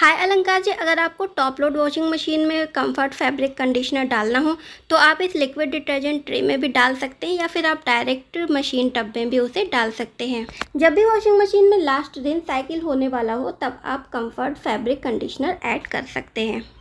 हाय अलंकार जी अगर आपको टॉप लोड वॉशिंग मशीन में कंफर्ट फैब्रिक कंडीशनर डालना हो तो आप इस लिक्विड डिटर्जेंट ट्रे में भी डाल सकते हैं या फिर आप डायरेक्ट मशीन टब में भी उसे डाल सकते हैं जब भी वॉशिंग मशीन में लास्ट दिन साइकिल होने वाला हो तब आप कंफर्ट फैब्रिक कंडीशनर ऐड कर सकते हैं